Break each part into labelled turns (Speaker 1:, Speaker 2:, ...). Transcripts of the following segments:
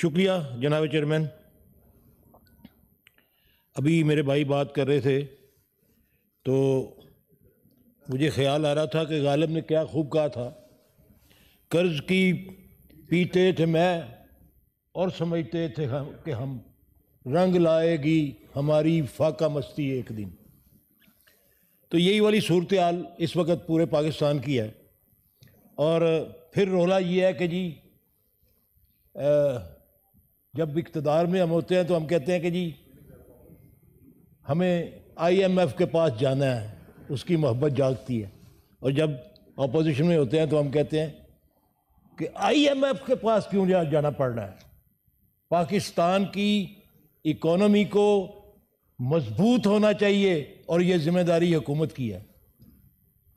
Speaker 1: शुक्रिया जनाब चेयरमैन अभी मेरे भाई बात कर रहे थे तो मुझे ख्याल आ रहा था कि गालिब ने क्या खूब कहा था कर्ज की पीते थे मैं और समझते थे हम कि हम रंग लाएगी हमारी फाका मस्ती एक दिन तो यही वाली सूरत हाल इस वक्त पूरे पाकिस्तान की है और फिर रोला ये है कि जी जब इकतदार में हम होते हैं तो हम कहते हैं कि जी हमें आईएमएफ के पास जाना है उसकी मोहब्बत जागती है और जब अपोजिशन में होते हैं तो हम कहते हैं कि आईएमएफ के पास क्यों जाना पड़ रहा है पाकिस्तान की इकोनॉमी को मजबूत होना चाहिए और यह जिम्मेदारी हुकूमत की है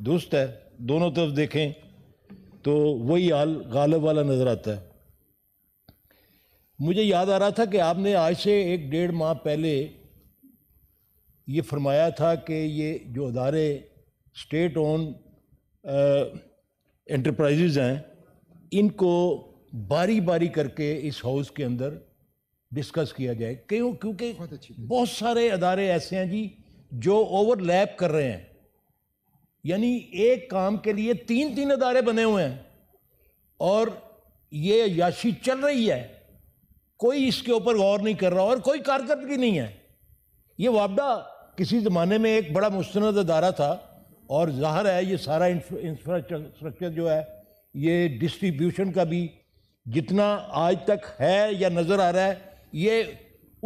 Speaker 1: दुरुस्त है दोनों तरफ देखें तो वही हाल गालब वाला नज़र आता है मुझे याद आ रहा था कि आपने आज से एक डेढ़ माह पहले ये फरमाया था कि ये जो अदारे स्टेट ओन एंटरप्राइजेज़ हैं इनको बारी बारी करके इस हाउस के अंदर डिस्कस किया जाए क्यों क्योंकि बहुत सारे अदारे ऐसे हैं जी जो ओवरलैप कर रहे हैं यानी एक काम के लिए तीन तीन अदारे बने हुए हैं और ये याशी चल रही है कोई इसके ऊपर गौर नहीं कर रहा और कोई कारकर्दगी नहीं है ये वापडा किसी ज़माने में एक बड़ा मुस्ंद अदारा था और ज़ाहर है ये सारा इंफ्रास्ट्रक्चर जो है ये डिस्ट्रीब्यूशन का भी जितना आज तक है या नज़र आ रहा है ये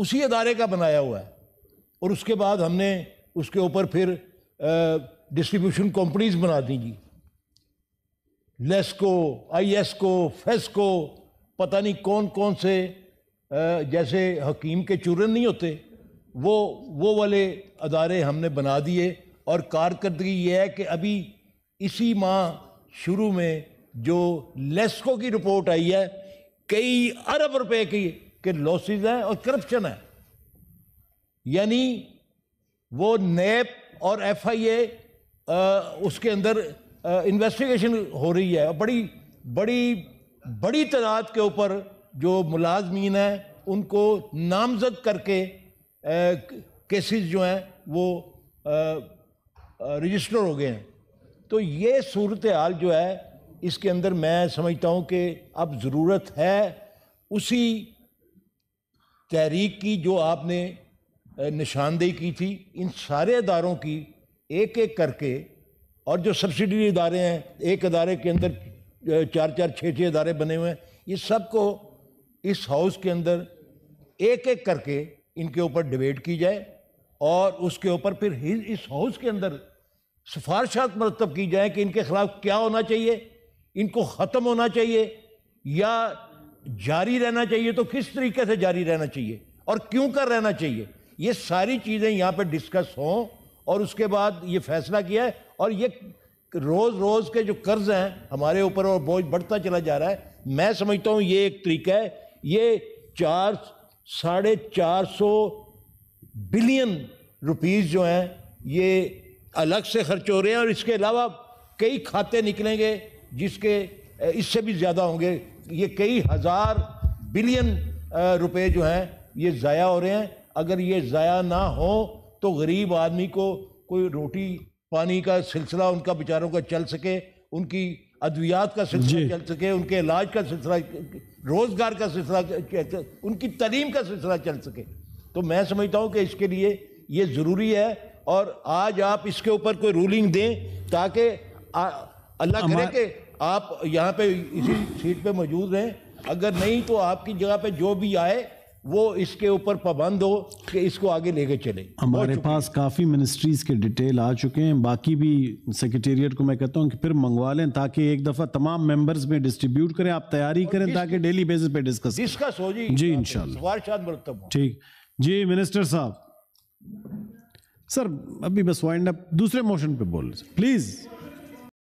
Speaker 1: उसी अदारे का बनाया हुआ है और उसके बाद हमने उसके ऊपर फिर आ, डिस्ट्रीब्यूशन कंपनीज बना दी जी लेस्को आईएसको फेस्को पता नहीं कौन कौन से जैसे हकीम के चूरन नहीं होते वो वो वाले अदारे हमने बना दिए और कारकर्दगी ये है कि अभी इसी माह शुरू में जो लेस्को की रिपोर्ट आई है कई अरब रुपए की के लॉसेज हैं और करप्शन है यानी वो नेप और एफआईए उसके अंदर इन्वेस्टिगेशन हो रही है बड़ी बड़ी बड़ी तादाद के ऊपर जो मुलाजमीन हैं उनको नामजद करके केसेस जो हैं वो रजिस्टर हो गए हैं तो ये सूरत हाल जो है इसके अंदर मैं समझता हूँ कि अब ज़रूरत है उसी तहरीक की जो आपने निशानदेही की थी इन सारे अदारों की एक एक करके और जो सब्सिडी इदारे हैं एक अदारे के अंदर चार चार छः छः अदारे बने हुए हैं ये सबको इस हाउस के अंदर एक एक करके इनके ऊपर डिबेट की जाए और उसके ऊपर फिर इस हाउस के अंदर सिफारशात मरतब की जाए कि इनके ख़िलाफ़ क्या होना चाहिए इनको ख़त्म होना चाहिए या जारी रहना चाहिए तो किस तरीके से जारी रहना चाहिए और क्यों कर रहना चाहिए ये सारी चीज़ें यहाँ पर डिस्कस हों और उसके बाद ये फैसला किया है और ये रोज़ रोज़ के जो कर्ज हैं हमारे ऊपर और बोझ बढ़ता चला जा रहा है मैं समझता हूँ ये एक तरीका है ये चार साढ़े चार सौ बिलियन रुपीज़ जो हैं ये अलग से खर्च हो रहे हैं और इसके अलावा कई खाते निकलेंगे जिसके इससे भी ज़्यादा होंगे ये कई हज़ार बिलियन रुपए जो हैं ये ज़ाया हो रहे हैं अगर ये ज़ाया ना हो तो गरीब आदमी को कोई रोटी पानी का सिलसिला उनका बेचारों का चल सके उनकी अद्वियात का सिलसिला चल सके उनके इलाज का सिलसिला रोज़गार का सिलसिला उनकी तलीम का सिलसिला चल सके तो मैं समझता हूँ कि इसके लिए ये ज़रूरी है और आज आप इसके ऊपर कोई रूलिंग दें ताकि अल्लाह करे कि आप यहाँ पे इसी सीट पे मौजूद रहें अगर नहीं तो आपकी जगह पे जो भी आए वो इसके ऊपर पाबंद हो कि इसको आगे लेके चले हमारे पास काफ़ी मिनिस्ट्रीज़ के डिटेल आ चुके हैं बाकी भी सेक्रेटेरिएट को मैं कहता हूँ कि फिर मंगवा लें ताकि एक दफ़ा तमाम मेंबर्स में डिस्ट्रीब्यूट करें आप तैयारी करें ताकि डेली बेसिस पे डिस्कस डिस्कस हो जी जी इन ठीक जी मिनिस्टर साहब सर अभी बस वाइंड अप दूसरे मोशन पे बोल प्लीज़